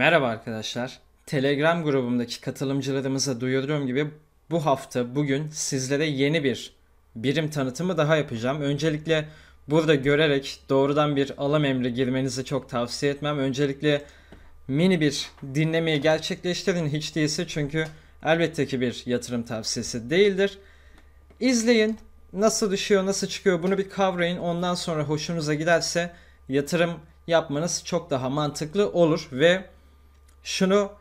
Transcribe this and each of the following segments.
Merhaba arkadaşlar. Telegram grubumdaki katılımcılarımıza duyurduğum gibi bu hafta bugün sizlere yeni bir birim tanıtımı daha yapacağım. Öncelikle burada görerek doğrudan bir alam emri girmenizi çok tavsiye etmem. Öncelikle mini bir dinlemeyi gerçekleştirin hiç değilse çünkü elbette ki bir yatırım tavsiyesi değildir. İzleyin nasıl düşüyor nasıl çıkıyor bunu bir kavrayın ondan sonra hoşunuza giderse yatırım yapmanız çok daha mantıklı olur ve şunu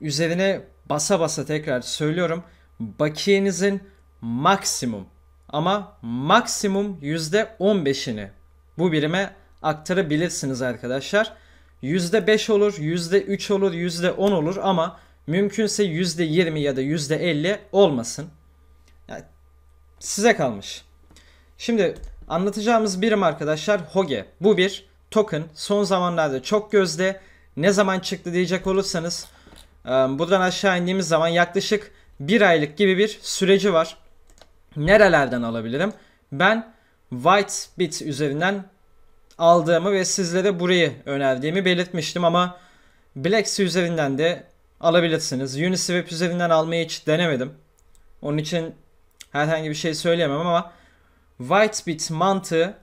üzerine basa basa tekrar söylüyorum. Bakiyenizin maksimum ama maksimum %15'ini bu birime aktarabilirsiniz arkadaşlar. %5 olur, %3 olur, %10 olur ama mümkünse %20 ya da %50 olmasın. Yani size kalmış. Şimdi anlatacağımız birim arkadaşlar HOGE. Bu bir token son zamanlarda çok gözde ne zaman çıktı diyecek olursanız buradan aşağı indiğimiz zaman yaklaşık bir aylık gibi bir süreci var. Nerelerden alabilirim? Ben Whitebit üzerinden aldığımı ve sizlere burayı önerdiğimi belirtmiştim ama Blacksea üzerinden de alabilirsiniz. Uniswap üzerinden almayı hiç denemedim. Onun için herhangi bir şey söyleyemem ama Whitebit mantığı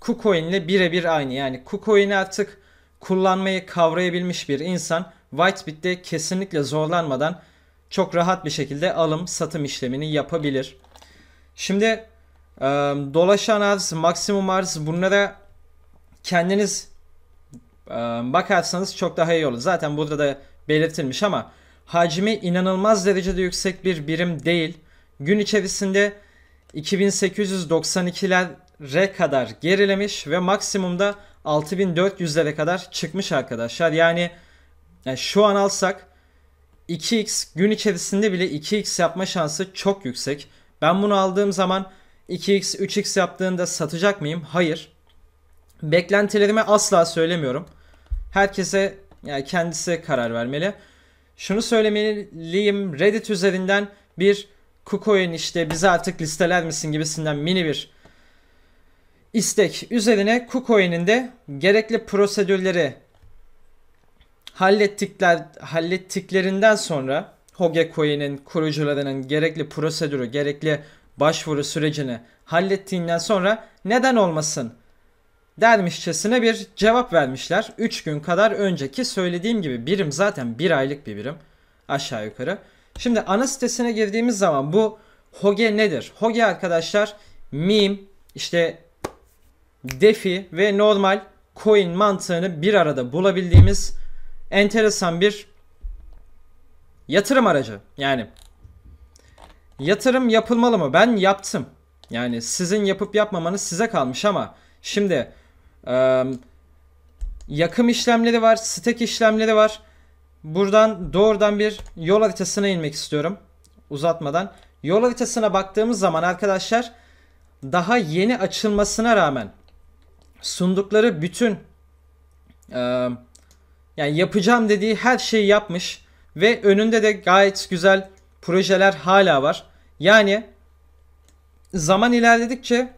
KuCoin ile birebir aynı. Yani KuCoin'i artık kullanmayı kavrayabilmiş bir insan Whitebit'te kesinlikle zorlanmadan çok rahat bir şekilde alım satım işlemini yapabilir. Şimdi e, dolaşan arz, maksimum arz bunlara kendiniz e, bakarsanız çok daha iyi olur. Zaten burada da belirtilmiş ama hacmi inanılmaz derecede yüksek bir birim değil. Gün içerisinde 2892'lere kadar gerilemiş ve maksimumda 6400'lere kadar çıkmış arkadaşlar. Yani, yani şu an alsak 2x gün içerisinde bile 2x yapma şansı çok yüksek. Ben bunu aldığım zaman 2x 3x yaptığında satacak mıyım? Hayır. Beklentilerimi asla söylemiyorum. Herkese yani kendisi karar vermeli. Şunu söylemeliyim. Reddit üzerinden bir KuCoin işte bize artık listeler misin gibisinden mini bir istek üzerine KuCoin'in de gerekli prosedürleri hallettikler hallettiklerinden sonra Hogecoin'in kurucularının gerekli prosedürü, gerekli başvuru sürecini hallettiğinden sonra neden olmasın dermişçesine bir cevap vermişler. 3 gün kadar önceki söylediğim gibi birim zaten 1 bir aylık bir birim aşağı yukarı. Şimdi ana sitesine girdiğimiz zaman bu Hoge nedir? Hoge arkadaşlar meme işte DeFi ve normal coin mantığını bir arada bulabildiğimiz enteresan bir yatırım aracı. Yani yatırım yapılmalı mı? Ben yaptım. Yani sizin yapıp yapmamanız size kalmış ama şimdi e, yakım işlemleri var, stack işlemleri var. Buradan doğrudan bir yol haritasına inmek istiyorum. Uzatmadan. Yol haritasına baktığımız zaman arkadaşlar daha yeni açılmasına rağmen sundukları bütün e, yani yapacağım dediği her şeyi yapmış ve önünde de gayet güzel projeler hala var. Yani zaman ilerledikçe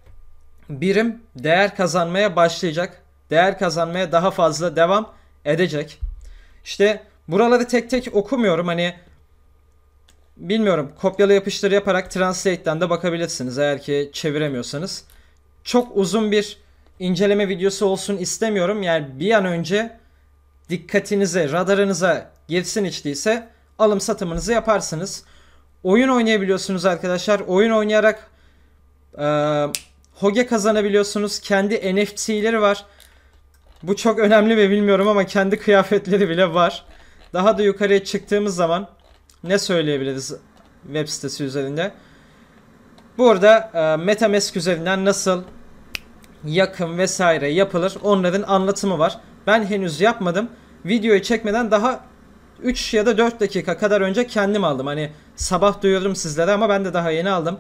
birim değer kazanmaya başlayacak. Değer kazanmaya daha fazla devam edecek. İşte buraları tek tek okumuyorum. Hani bilmiyorum kopyala yapıştır yaparak Translate'den de bakabilirsiniz eğer ki çeviremiyorsanız. Çok uzun bir inceleme videosu olsun istemiyorum. Yani bir an önce dikkatinize, radarınıza girsin içtiyse alım satımınızı yaparsınız. Oyun oynayabiliyorsunuz arkadaşlar. Oyun oynayarak e, hoge kazanabiliyorsunuz. Kendi NFT'leri var. Bu çok önemli ve bilmiyorum ama kendi kıyafetleri bile var. Daha da yukarıya çıktığımız zaman ne söyleyebiliriz web sitesi üzerinde? Burada e, MetaMask üzerinden nasıl yakım vesaire yapılır. Onların anlatımı var. Ben henüz yapmadım. Videoyu çekmeden daha 3 ya da 4 dakika kadar önce kendim aldım. Hani sabah duyururum sizlere ama ben de daha yeni aldım.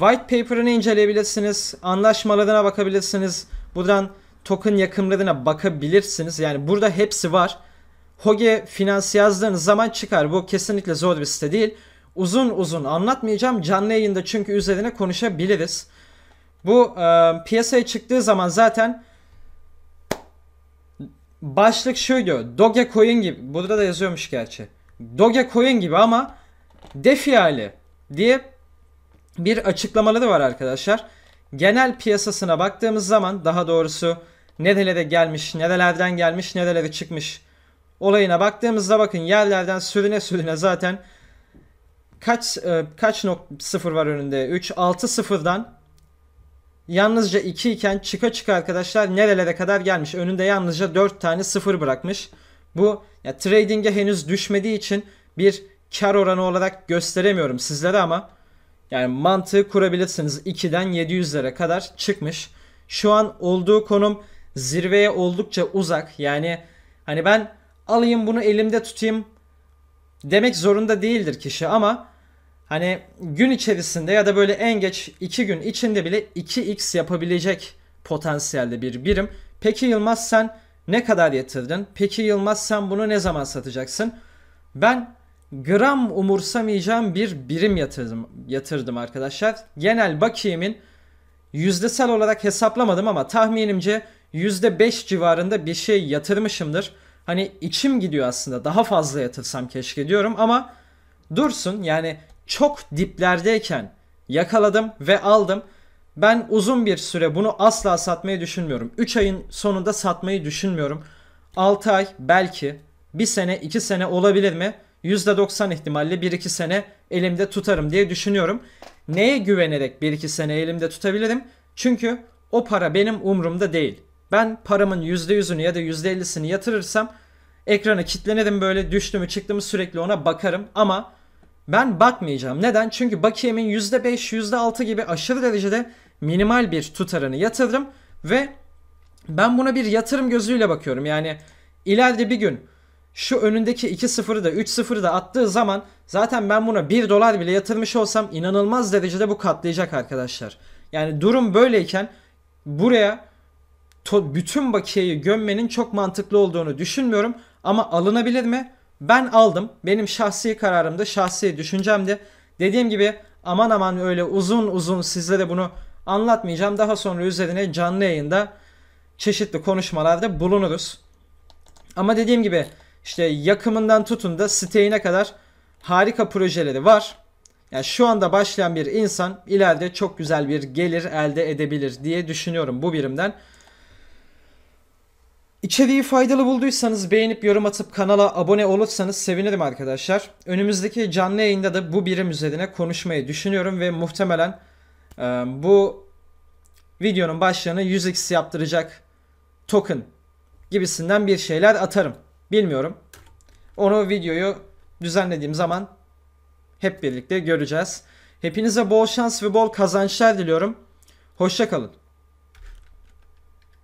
White paper'ını inceleyebilirsiniz. Anlaşmalarına bakabilirsiniz. Buradan token yakımlarına bakabilirsiniz. Yani burada hepsi var. Hoge finans yazdığınız zaman çıkar. Bu kesinlikle zor bir site değil. Uzun uzun anlatmayacağım. Canlı yayında çünkü üzerine konuşabiliriz. Bu e, piyasaya çıktığı zaman zaten başlık şuydu. Dogecoin gibi. Burada da yazıyormuş gerçi. Dogecoin gibi ama defi hali diye bir açıklamaları var arkadaşlar. Genel piyasasına baktığımız zaman daha doğrusu nerelere gelmiş, nerelerden gelmiş, nerelere çıkmış olayına baktığımızda bakın yerlerden sürüne sürüne zaten kaç e, kaç nok sıfır var önünde? 3 6 sıfırdan Yalnızca 2 iken çıka çıka arkadaşlar nerelere kadar gelmiş. Önünde yalnızca 4 tane sıfır bırakmış. Bu ya trading'e henüz düşmediği için bir kar oranı olarak gösteremiyorum sizlere ama yani mantığı kurabilirsiniz. 2'den 700'lere kadar çıkmış. Şu an olduğu konum zirveye oldukça uzak. Yani hani ben alayım bunu elimde tutayım demek zorunda değildir kişi ama hani gün içerisinde ya da böyle en geç 2 gün içinde bile 2x yapabilecek potansiyelde bir birim. Peki Yılmaz sen ne kadar yatırdın? Peki Yılmaz sen bunu ne zaman satacaksın? Ben gram umursamayacağım bir birim yatırdım, yatırdım arkadaşlar. Genel bakiyemin yüzdesel olarak hesaplamadım ama tahminimce %5 civarında bir şey yatırmışımdır. Hani içim gidiyor aslında daha fazla yatırsam keşke diyorum ama dursun yani çok diplerdeyken yakaladım ve aldım. Ben uzun bir süre bunu asla satmayı düşünmüyorum. 3 ayın sonunda satmayı düşünmüyorum. 6 ay belki 1 sene 2 sene olabilir mi? %90 ihtimalle 1-2 sene elimde tutarım diye düşünüyorum. Neye güvenerek 1-2 sene elimde tutabilirim? Çünkü o para benim umurumda değil. Ben paramın %100'ünü ya da %50'sini yatırırsam ekrana kilitlenirim böyle düştü mü çıktı mı sürekli ona bakarım ama ben bakmayacağım. Neden? Çünkü bakiyemin %5, %6 gibi aşırı derecede minimal bir tutarını yatırdım ve ben buna bir yatırım gözüyle bakıyorum. Yani ileride bir gün şu önündeki 2 sıfırı da 3 sıfırı da attığı zaman zaten ben buna 1 dolar bile yatırmış olsam inanılmaz derecede bu katlayacak arkadaşlar. Yani durum böyleyken buraya bütün bakiyeyi gömmenin çok mantıklı olduğunu düşünmüyorum ama alınabilir mi? Ben aldım. Benim şahsi kararımdı, şahsi düşüncemdi. Dediğim gibi aman aman öyle uzun uzun sizlere de bunu anlatmayacağım. Daha sonra üzerine canlı yayında çeşitli konuşmalarda bulunuruz. Ama dediğim gibi işte yakımından tutun da siteğine kadar harika projeleri var. Yani şu anda başlayan bir insan ileride çok güzel bir gelir elde edebilir diye düşünüyorum bu birimden. İçeriği faydalı bulduysanız beğenip yorum atıp kanala abone olursanız sevinirim arkadaşlar. Önümüzdeki canlı yayında da bu birim üzerine konuşmayı düşünüyorum ve muhtemelen e, bu videonun başlığını 100x yaptıracak token gibisinden bir şeyler atarım. Bilmiyorum. Onu videoyu düzenlediğim zaman hep birlikte göreceğiz. Hepinize bol şans ve bol kazançlar diliyorum. Hoşçakalın.